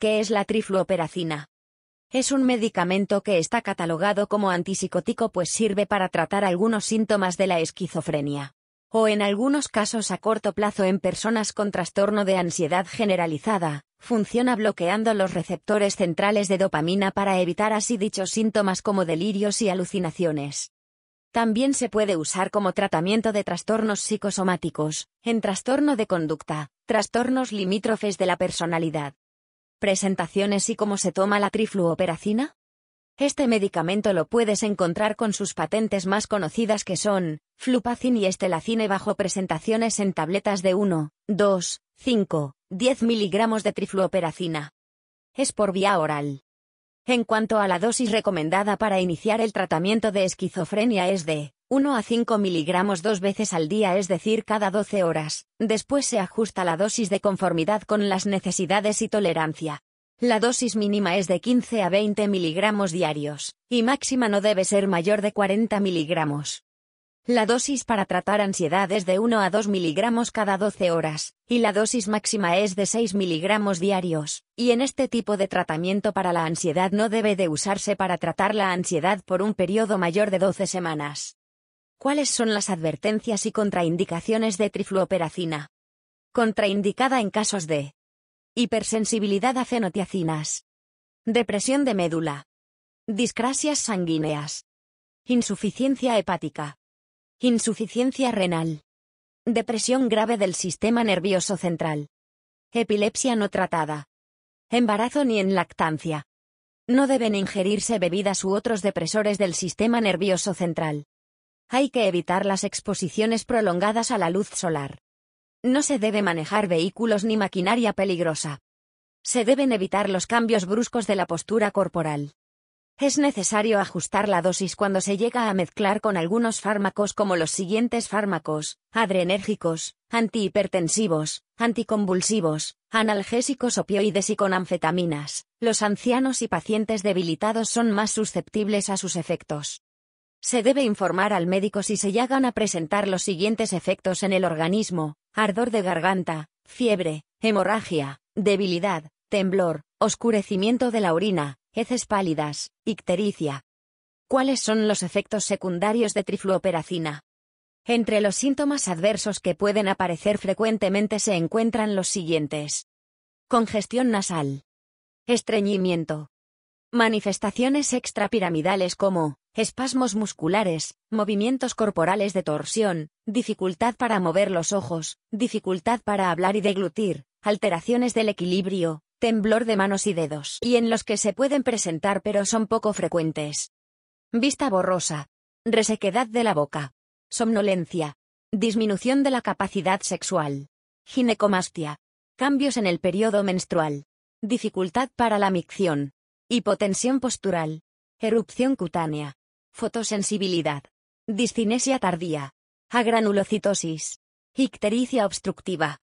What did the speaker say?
¿Qué es la trifluoperacina? Es un medicamento que está catalogado como antipsicótico pues sirve para tratar algunos síntomas de la esquizofrenia. O en algunos casos a corto plazo en personas con trastorno de ansiedad generalizada, funciona bloqueando los receptores centrales de dopamina para evitar así dichos síntomas como delirios y alucinaciones. También se puede usar como tratamiento de trastornos psicosomáticos, en trastorno de conducta, trastornos limítrofes de la personalidad, presentaciones y cómo se toma la trifluoperacina? Este medicamento lo puedes encontrar con sus patentes más conocidas que son, Flupacin y Estelacine bajo presentaciones en tabletas de 1, 2, 5, 10 miligramos de trifluoperacina. Es por vía oral. En cuanto a la dosis recomendada para iniciar el tratamiento de esquizofrenia es de 1 a 5 miligramos dos veces al día, es decir, cada 12 horas. Después se ajusta la dosis de conformidad con las necesidades y tolerancia. La dosis mínima es de 15 a 20 miligramos diarios, y máxima no debe ser mayor de 40 miligramos. La dosis para tratar ansiedad es de 1 a 2 miligramos cada 12 horas, y la dosis máxima es de 6 miligramos diarios, y en este tipo de tratamiento para la ansiedad no debe de usarse para tratar la ansiedad por un periodo mayor de 12 semanas. ¿Cuáles son las advertencias y contraindicaciones de trifluoperacina? Contraindicada en casos de hipersensibilidad a fenotiacinas, depresión de médula, discrasias sanguíneas, insuficiencia hepática, Insuficiencia renal. Depresión grave del sistema nervioso central. Epilepsia no tratada. Embarazo ni en lactancia. No deben ingerirse bebidas u otros depresores del sistema nervioso central. Hay que evitar las exposiciones prolongadas a la luz solar. No se debe manejar vehículos ni maquinaria peligrosa. Se deben evitar los cambios bruscos de la postura corporal. Es necesario ajustar la dosis cuando se llega a mezclar con algunos fármacos como los siguientes fármacos, adrenérgicos, antihipertensivos, anticonvulsivos, analgésicos opioides y con anfetaminas. Los ancianos y pacientes debilitados son más susceptibles a sus efectos. Se debe informar al médico si se llegan a presentar los siguientes efectos en el organismo, ardor de garganta, fiebre, hemorragia, debilidad, temblor, oscurecimiento de la orina, heces pálidas, ictericia. ¿Cuáles son los efectos secundarios de trifluoperacina? Entre los síntomas adversos que pueden aparecer frecuentemente se encuentran los siguientes. Congestión nasal. Estreñimiento. Manifestaciones extrapiramidales como espasmos musculares, movimientos corporales de torsión, dificultad para mover los ojos, dificultad para hablar y deglutir, alteraciones del equilibrio, temblor de manos y dedos, y en los que se pueden presentar pero son poco frecuentes. Vista borrosa, resequedad de la boca, somnolencia, disminución de la capacidad sexual, ginecomastia, cambios en el periodo menstrual, dificultad para la micción, hipotensión postural, erupción cutánea, fotosensibilidad, discinesia tardía, agranulocitosis, ictericia obstructiva.